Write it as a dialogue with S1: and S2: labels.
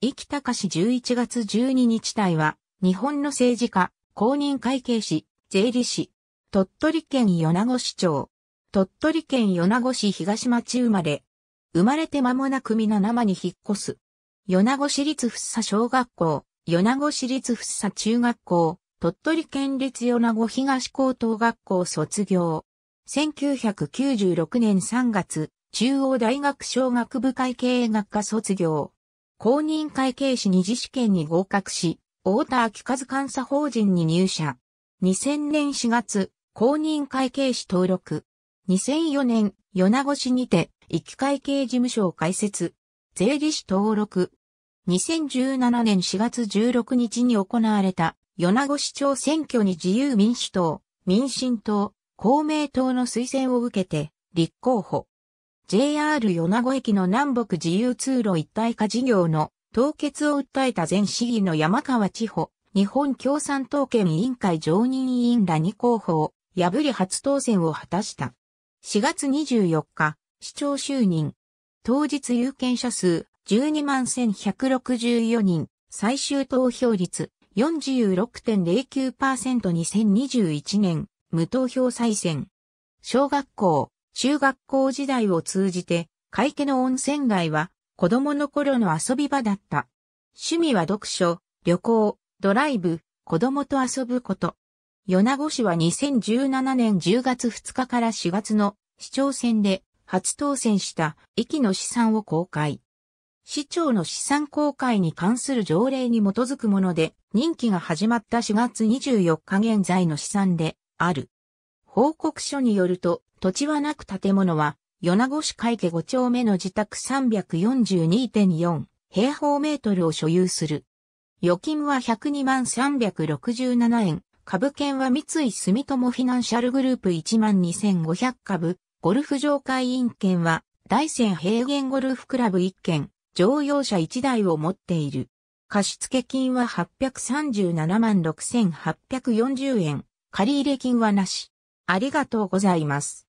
S1: 生きたかし11月12日隊は、日本の政治家、公認会計士、税理士、鳥取県米子市長、鳥取県米子市東町生まれ、生まれて間もなく皆生に引っ越す。米子市立福生小学校、米子市立福生中学校、鳥取県立米子東高等学校卒業。1996年3月、中央大学小学部会計学科卒業。公認会計士二次試験に合格し、太田秋和監査法人に入社。2000年4月、公認会計士登録。2004年、米子市にて、行き会計事務所を開設。税理士登録。2017年4月16日に行われた、米子市長選挙に自由民主党、民進党、公明党の推薦を受けて、立候補。JR 米子駅の南北自由通路一体化事業の凍結を訴えた前市議の山川千穂、日本共産党県委員会常任委員ら2候補を破り初当選を果たした。4月24日、市長就任。当日有権者数12万1164人、最終投票率 46.09%2021 年、無投票再選。小学校、中学校時代を通じて、海家の温泉街は子供の頃の遊び場だった。趣味は読書、旅行、ドライブ、子供と遊ぶこと。米子市は2017年10月2日から4月の市長選で初当選した駅の資産を公開。市長の資産公開に関する条例に基づくもので、任期が始まった4月24日現在の資産である。報告書によると、土地はなく建物は、米子市海家5丁目の自宅342.4平方メートルを所有する。預金は102万367円。株券は三井住友フィナンシャルグループ1万2500株。ゴルフ場会員券は大山平原ゴルフクラブ1件、乗用車1台を持っている。貸付金は837万6840円。借入金はなし。ありがとうございます。